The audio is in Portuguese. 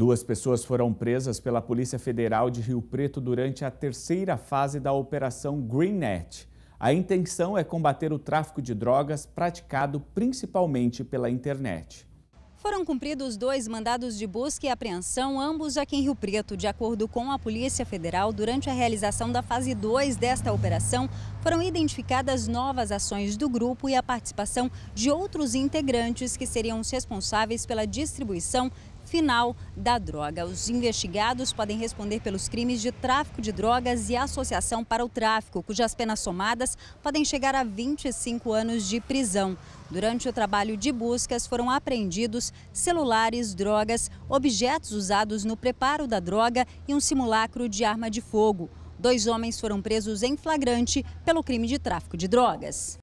Duas pessoas foram presas pela Polícia Federal de Rio Preto durante a terceira fase da Operação Greennet. A intenção é combater o tráfico de drogas praticado principalmente pela internet. Foram cumpridos dois mandados de busca e apreensão, ambos aqui em Rio Preto. De acordo com a Polícia Federal, durante a realização da fase 2 desta operação, foram identificadas novas ações do grupo e a participação de outros integrantes que seriam os responsáveis pela distribuição final da droga. Os investigados podem responder pelos crimes de tráfico de drogas e associação para o tráfico, cujas penas somadas podem chegar a 25 anos de prisão. Durante o trabalho de buscas foram apreendidos celulares, drogas, objetos usados no preparo da droga e um simulacro de arma de fogo. Dois homens foram presos em flagrante pelo crime de tráfico de drogas.